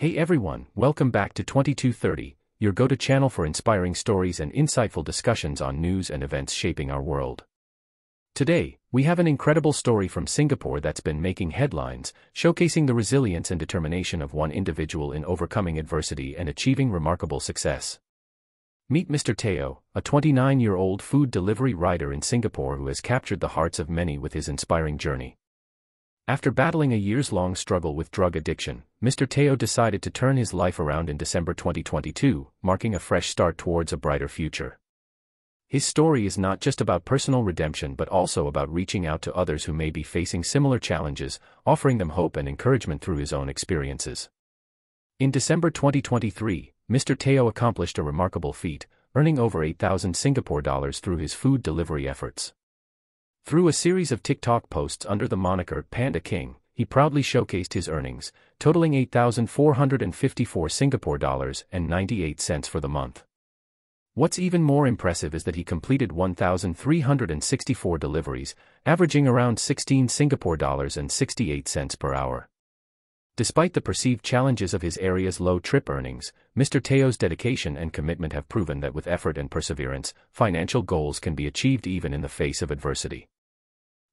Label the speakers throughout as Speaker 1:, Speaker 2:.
Speaker 1: Hey everyone, welcome back to 2230, your go-to channel for inspiring stories and insightful discussions on news and events shaping our world. Today, we have an incredible story from Singapore that's been making headlines, showcasing the resilience and determination of one individual in overcoming adversity and achieving remarkable success. Meet Mr. Teo, a 29-year-old food delivery rider in Singapore who has captured the hearts of many with his inspiring journey. After battling a years-long struggle with drug addiction, Mr. Teo decided to turn his life around in December 2022, marking a fresh start towards a brighter future. His story is not just about personal redemption but also about reaching out to others who may be facing similar challenges, offering them hope and encouragement through his own experiences. In December 2023, Mr. Teo accomplished a remarkable feat, earning over 8,000 Singapore dollars through his food delivery efforts. Through a series of TikTok posts under the moniker Panda King, he proudly showcased his earnings, totaling 8,454 Singapore dollars and 98 cents for the month. What's even more impressive is that he completed 1,364 deliveries, averaging around 16 Singapore dollars and 68 cents per hour. Despite the perceived challenges of his area's low trip earnings, Mr. Teo's dedication and commitment have proven that with effort and perseverance, financial goals can be achieved even in the face of adversity.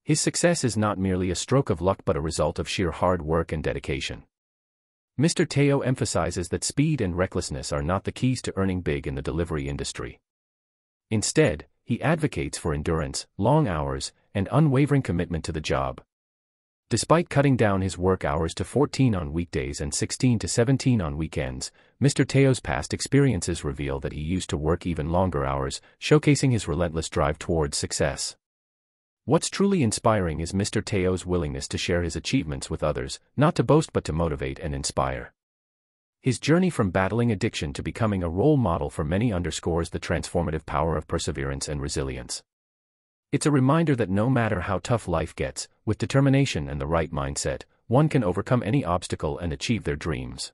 Speaker 1: His success is not merely a stroke of luck but a result of sheer hard work and dedication. Mr. Teo emphasizes that speed and recklessness are not the keys to earning big in the delivery industry. Instead, he advocates for endurance, long hours, and unwavering commitment to the job. Despite cutting down his work hours to 14 on weekdays and 16 to 17 on weekends, Mr. Teo's past experiences reveal that he used to work even longer hours, showcasing his relentless drive towards success. What's truly inspiring is Mr. Teo's willingness to share his achievements with others, not to boast but to motivate and inspire. His journey from battling addiction to becoming a role model for many underscores the transformative power of perseverance and resilience. It's a reminder that no matter how tough life gets, with determination and the right mindset, one can overcome any obstacle and achieve their dreams.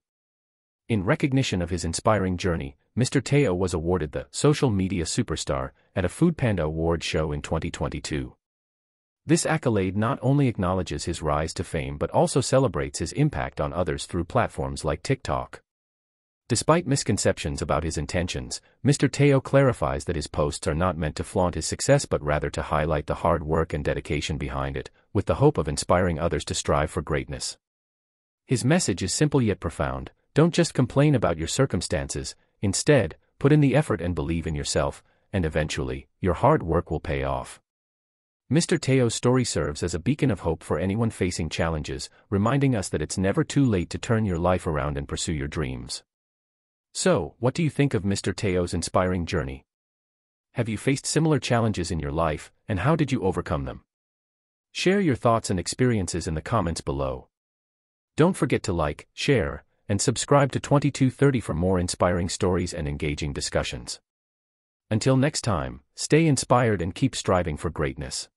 Speaker 1: In recognition of his inspiring journey, Mr. Teo was awarded the Social Media Superstar at a Food Panda Award show in 2022. This accolade not only acknowledges his rise to fame but also celebrates his impact on others through platforms like TikTok. Despite misconceptions about his intentions, Mr. Teo clarifies that his posts are not meant to flaunt his success but rather to highlight the hard work and dedication behind it, with the hope of inspiring others to strive for greatness. His message is simple yet profound don't just complain about your circumstances, instead, put in the effort and believe in yourself, and eventually, your hard work will pay off. Mr. Teo's story serves as a beacon of hope for anyone facing challenges, reminding us that it's never too late to turn your life around and pursue your dreams. So, what do you think of Mr. Teo's inspiring journey? Have you faced similar challenges in your life, and how did you overcome them? Share your thoughts and experiences in the comments below. Don't forget to like, share, and subscribe to 2230 for more inspiring stories and engaging discussions. Until next time, stay inspired and keep striving for greatness.